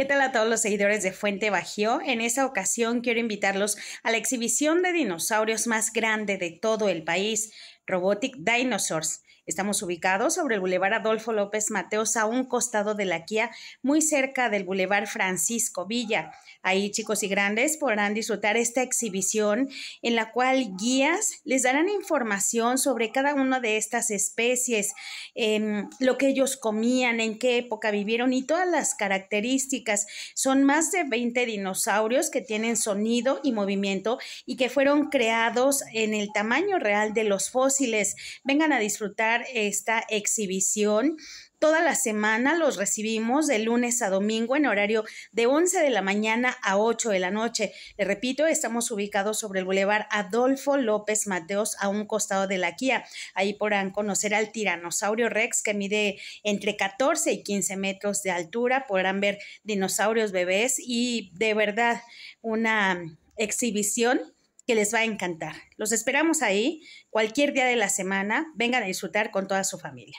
¿Qué tal a todos los seguidores de Fuente Bajío? En esta ocasión quiero invitarlos a la exhibición de dinosaurios más grande de todo el país. Robotic Dinosaurs. Estamos ubicados sobre el Boulevard Adolfo López Mateos, a un costado de la Kia, muy cerca del Boulevard Francisco Villa. Ahí, chicos y grandes, podrán disfrutar esta exhibición en la cual guías les darán información sobre cada una de estas especies, lo que ellos comían, en qué época vivieron y todas las características. Son más de 20 dinosaurios que tienen sonido y movimiento y que fueron creados en el tamaño real de los fósiles les Vengan a disfrutar esta exhibición Toda la semana los recibimos de lunes a domingo en horario de 11 de la mañana a 8 de la noche. Le repito, estamos ubicados sobre el Boulevard Adolfo López Mateos a un costado de la Kia. Ahí podrán conocer al tiranosaurio Rex que mide entre 14 y 15 metros de altura. Podrán ver dinosaurios bebés y de verdad una exhibición que les va a encantar. Los esperamos ahí cualquier día de la semana. Vengan a disfrutar con toda su familia.